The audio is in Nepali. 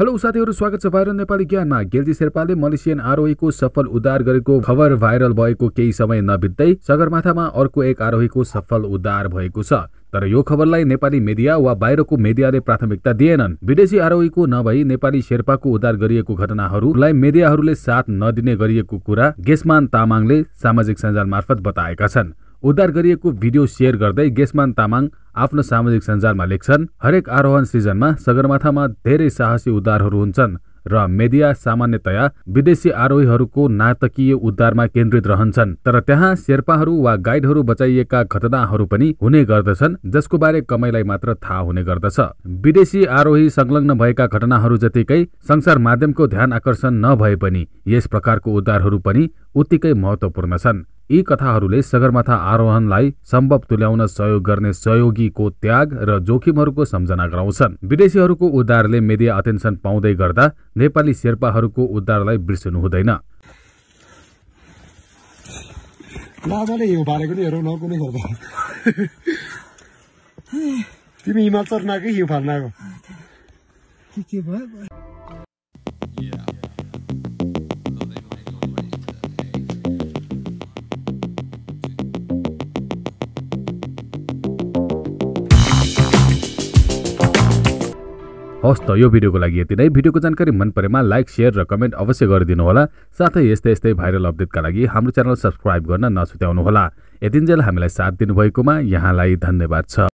हेलो साथीहरू स्वागत छ भाइरल नेपाली ज्ञानमा गेलजी शेर्पाले मलेसियन आरोहीको सफल उद्धार गरेको खबर भाइरल भएको केही समय नबित्दै सगरमाथामा अर्को एक आरोहीको सफल उद्धार भएको छ तर यो खबरलाई नेपाली मिडिया वा बाहिरको मिडियाले प्राथमिकता दिएनन् विदेशी आरोहीको नभई नेपाली शेर्पाको उद्धार गरिएको घटनाहरूलाई मिडियाहरूले साथ नदिने गरिएको कुरा गेसमान तामाङले सामाजिक सञ्जाल मार्फत बताएका छन् उद्धार गरिएको भिडियो सेयर गर्दै गेसमान तामाङ आफ्नो सामाजिक सञ्जालमा लेख्छन् हरेक आरोहण सिजनमा सगरमाथामा धेरै साहसी उद्धारहरू हुन्छन् र मेडिया सामान्यतया विदेशी आरोहीहरूको नाटकीय उद्धारमा केन्द्रित रहन्छन् तर त्यहाँ शेर्पाहरू वा गाइडहरू बचाइएका घटनाहरू पनि हुने गर्दछन् जसको बारे कमाईलाई मात्र थाहा हुने गर्दछ विदेशी आरोही संलग्न भएका घटनाहरू जतिकै संसार माध्यमको ध्यान आकर्षण नभए पनि यस प्रकारको उद्धारहरू पनि उत्तिकै महत्त्वपूर्ण छन् यी कथाहरूले सगरमाथा आरोहणलाई सम्भव तुल्याउन सहयोग गर्ने सहयोगीको त्याग र जोखिमहरूको सम्झना गराउँछन् विदेशीहरूको उद्धारले मिडिया अटेन्सन पाउँदै गर्दा नेपाली शेर्पाहरूको उद्धारलाई बिर्सनु हुँदैन तिमी हिमाचल चर्नाकै हिउँ भयो हवस् त यो भिडियोको लागि यति नै भिडियोको जानकारी मन परेमा लाइक सेयर र कमेन्ट अवश्य गरिदिनु होला साथै यस्तै यस्तै भाइरल अपडेटका लागि हाम्रो च्यानल सब्सक्राइब गर्न होला यतिन्जेल हामीलाई साथ दिनुभएकोमा यहाँलाई धन्यवाद छ